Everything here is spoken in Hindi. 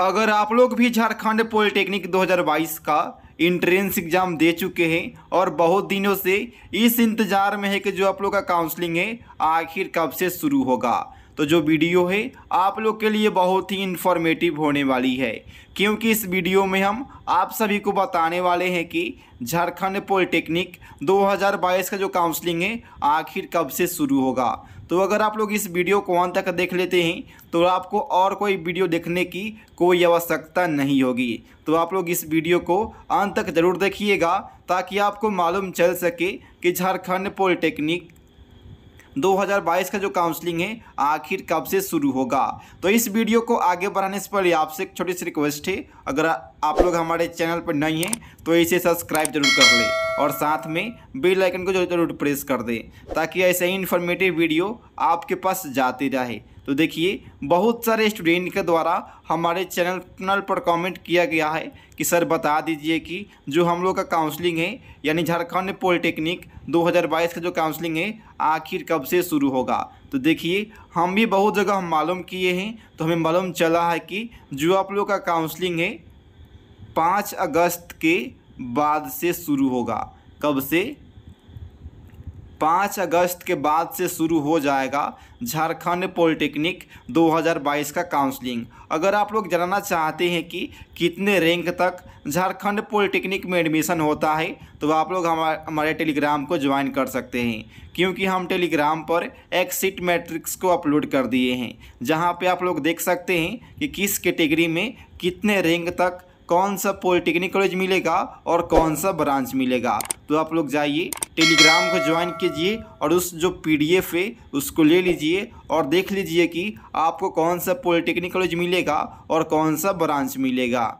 अगर आप लोग भी झारखंड पॉलिटेक्निक 2022 का इंट्रेंस एग्ज़ाम दे चुके हैं और बहुत दिनों से इस इंतज़ार में है कि जो आप लोग का काउंसलिंग है आखिर कब से शुरू होगा तो जो वीडियो है आप लोग के लिए बहुत ही इन्फॉर्मेटिव होने वाली है क्योंकि इस वीडियो में हम आप सभी को बताने वाले हैं कि झारखंड पॉलिटेक्निक 2022 का जो काउंसलिंग है आखिर कब से शुरू होगा तो अगर आप लोग इस वीडियो को अंत तक देख लेते हैं तो आपको और कोई वीडियो देखने की कोई आवश्यकता नहीं होगी तो आप लोग इस वीडियो को अंत तक ज़रूर देखिएगा ताकि आपको मालूम चल सके कि झारखंड पॉलिटेक्निक 2022 का जो काउंसलिंग है आखिर कब से शुरू होगा तो इस वीडियो को आगे बढ़ाने से पहले आपसे एक छोटी सी रिक्वेस्ट है अगर आप लोग हमारे चैनल पर नहीं हैं तो इसे सब्सक्राइब जरूर कर लें और साथ में बेल आइकन को जरूर जरूर प्रेस कर दें ताकि ऐसे ही इन्फॉर्मेटिव वीडियो आपके पास जाती रहे तो देखिए बहुत सारे स्टूडेंट के द्वारा हमारे चैनल पर कमेंट किया गया है कि सर बता दीजिए कि जो हम लोग का काउंसलिंग है यानी झारखंड पॉलिटेक्निक 2022 का जो काउंसलिंग है आखिर कब से शुरू होगा तो देखिए हम भी बहुत जगह मालूम किए हैं तो हमें मालूम चला है कि जो आप लोग का काउंसलिंग है पाँच अगस्त के बाद से शुरू होगा कब से पाँच अगस्त के बाद से शुरू हो जाएगा झारखंड पॉलिटेक्निक 2022 का काउंसलिंग अगर आप लोग जानना चाहते हैं कि कितने रैंक तक झारखंड पॉलिटेक्निक में एडमिशन होता है तो आप लोग हमारे हमारे टेलीग्राम को ज्वाइन कर सकते हैं क्योंकि हम टेलीग्राम पर एक्सिट मैट्रिक्स को अपलोड कर दिए हैं जहां पे आप लोग देख सकते हैं कि किस कैटेगरी में कितने रैंक तक कौन सा पॉलिटेक्निक कॉलेज मिलेगा और कौन सा ब्रांच मिलेगा तो आप लोग जाइए टेलीग्राम को ज्वाइन कीजिए और उस जो पीडीएफ है उसको ले लीजिए और देख लीजिए कि आपको कौन सा पॉलिटेक्निक कॉलेज मिलेगा और कौन सा ब्रांच मिलेगा